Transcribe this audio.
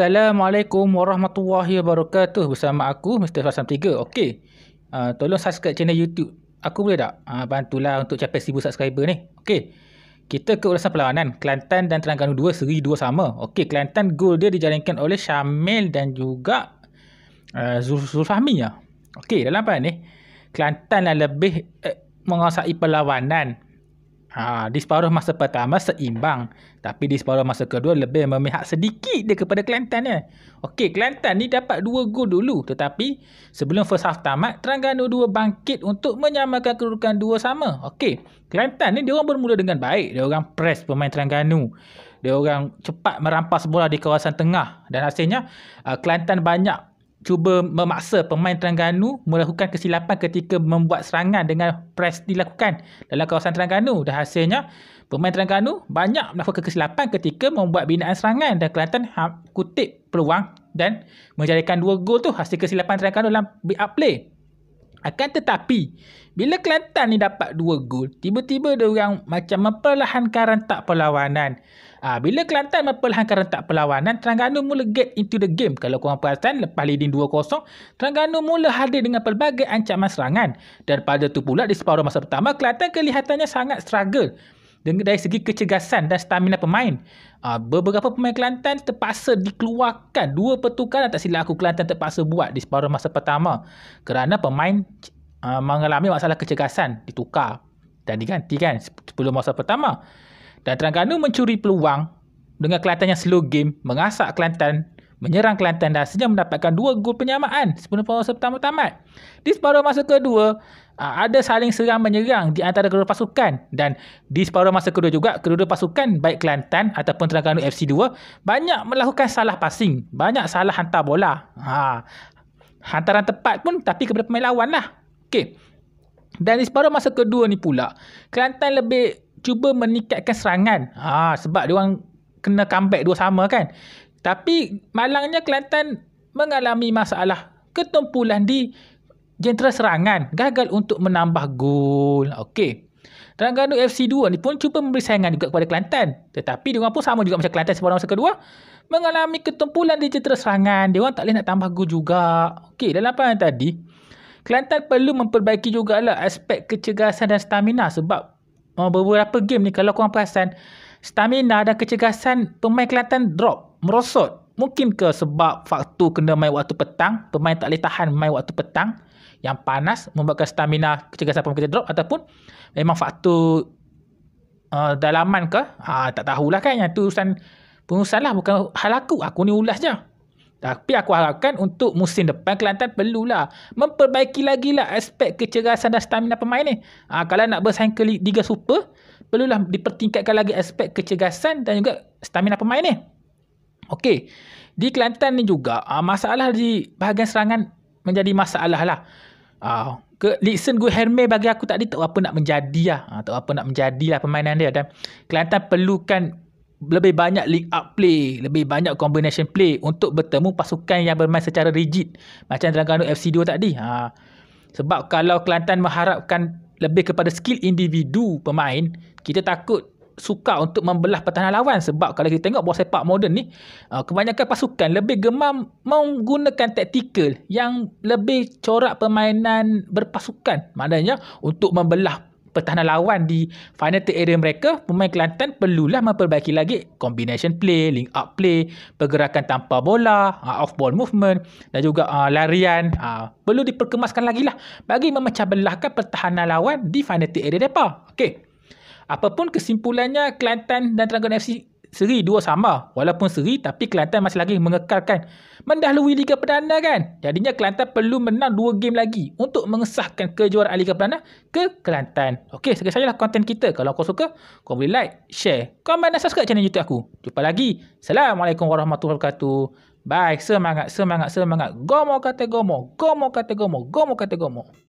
Assalamualaikum warahmatullahi wabarakatuh bersama aku Mr. Fasam 3. Okey. Uh, tolong subscribe channel YouTube aku boleh tak? uh, bantulah untuk capai 1000 subscriber ni. Okey. Kita ke ulasan perlawanan Kelantan dan Terengganu 2 seri 2 sama. Okey, Kelantan gol dia dijaringkan oleh Syamil dan juga uh, Zulfahmi ya. Okey, dalam apa ni? Kelantan lah lebih eh, menguasai perlawanan. Ha, ah, di separuh masa pertama seimbang. Tapi di separuh masa kedua lebih memihak sedikit dia kepada Kelantan ya. Okey, Kelantan ni dapat dua gol dulu. Tetapi sebelum first half tamat, Terengganu dua bangkit untuk menyamakan kedudukan dua sama. Okey, Kelantan ni dia orang bermula dengan baik. Dia orang press pemain Terengganu. Dia orang cepat merampas bola di kawasan tengah. Dan hasilnya, uh, Kelantan banyak cuba memaksa pemain Terengganu melakukan kesilapan ketika membuat serangan dengan press dilakukan dalam kawasan Terengganu dan hasilnya pemain Terengganu banyak melakukan kesilapan ketika membuat binaan serangan dan Kelantan ha- kutip peluang dan menjadikan dua gol tu hasil kesilapan Terengganu dalam big up play akan tetapi bila Kelantan ni dapat dua gol tiba-tiba dia orang macam memperlahankan rentak perlawanan Ah ha, bila Kelantan memperlahankan rentak perlawanan, Terengganu mula get into the game. Kalau korang perasan, lepas leading 2-0, Terengganu mula hadir dengan pelbagai ancaman serangan. Dan pada tu pula di separuh masa pertama, Kelantan kelihatannya sangat struggle dengan dari segi kecergasan dan stamina pemain. Ha, beberapa pemain Kelantan terpaksa dikeluarkan dua pertukaran tak silap aku Kelantan terpaksa buat di separuh masa pertama kerana pemain uh, mengalami masalah kecergasan ditukar dan digantikan sepuluh masa pertama dan Terengganu mencuri peluang dengan Kelantan yang slow game mengasak Kelantan menyerang Kelantan dan hanya mendapatkan dua gol penyamaan sepenuh masa pertama tamat. Di separuh masa kedua, ada saling serang menyerang di antara kedua pasukan dan di separuh masa kedua juga kedua pasukan baik Kelantan ataupun Terengganu FC2 banyak melakukan salah passing, banyak salah hantar bola. Ha. Hantaran tepat pun tapi kepada pemain lawan lah. Okey. Dan di separuh masa kedua ni pula, Kelantan lebih cuba meningkatkan serangan. Ha, sebab dia orang kena comeback dua sama kan. Tapi malangnya Kelantan mengalami masalah ketumpulan di jentera serangan. Gagal untuk menambah gol. Okey. Terengganu FC2 ni pun cuba memberi saingan juga kepada Kelantan. Tetapi dia orang pun sama juga macam Kelantan sebelum masa kedua. Mengalami ketumpulan di jentera serangan. Dia orang tak boleh nak tambah gol juga. Okey, dalam pandangan tadi, Kelantan perlu memperbaiki jugalah aspek kecergasan dan stamina sebab Oh, beberapa game ni kalau korang perasan stamina dan kecergasan pemain Kelantan drop, merosot. Mungkin ke sebab faktor kena main waktu petang, pemain tak boleh tahan main waktu petang yang panas membuatkan stamina kecergasan pemain kita drop ataupun memang faktor uh, dalaman ke? Ha, tak tahulah kan yang tu urusan pengurusan lah bukan hal aku. Aku ni ulas je. Tapi aku harapkan untuk musim depan Kelantan perlulah memperbaiki lagi lah aspek kecerdasan dan stamina pemain ni. Ha, kalau nak bersaing ke Liga Super, perlulah dipertingkatkan lagi aspek kecerdasan dan juga stamina pemain ni. Okey. Di Kelantan ni juga, ha, masalah di bahagian serangan menjadi masalah lah. Ha, ke Lixen Gu Herme bagi aku tak tadi tak apa nak menjadi lah. Ha, tak apa nak menjadi lah permainan dia. Dan Kelantan perlukan lebih banyak link up play, lebih banyak combination play untuk bertemu pasukan yang bermain secara rigid macam dalam Terengganu FC 2 tadi. Ha. Sebab kalau Kelantan mengharapkan lebih kepada skill individu pemain, kita takut suka untuk membelah pertahanan lawan sebab kalau kita tengok bola sepak moden ni ha, kebanyakan pasukan lebih gemar menggunakan taktikal yang lebih corak permainan berpasukan maknanya untuk membelah pertahanan lawan di final third area mereka, pemain Kelantan perlulah memperbaiki lagi combination play, link up play, pergerakan tanpa bola, ah, off ball movement dan juga ah, larian. Ah, perlu diperkemaskan lagi lah bagi memecah belahkan pertahanan lawan di final third area mereka. Okay. Apapun kesimpulannya, Kelantan dan Terengganu FC seri dua sama walaupun seri tapi Kelantan masih lagi mengekalkan mendahului Liga Perdana kan. Jadinya Kelantan perlu menang dua game lagi untuk mengesahkan kejuaraan Liga Perdana ke Kelantan. Okey, sekian sajalah konten kita. Kalau kau suka, kau boleh like, share, komen dan subscribe channel YouTube aku. Jumpa lagi. Assalamualaikum warahmatullahi wabarakatuh. Bye. Semangat, semangat, semangat. Gomo kata gomo, gomo kata gomo, gomo kata gomo.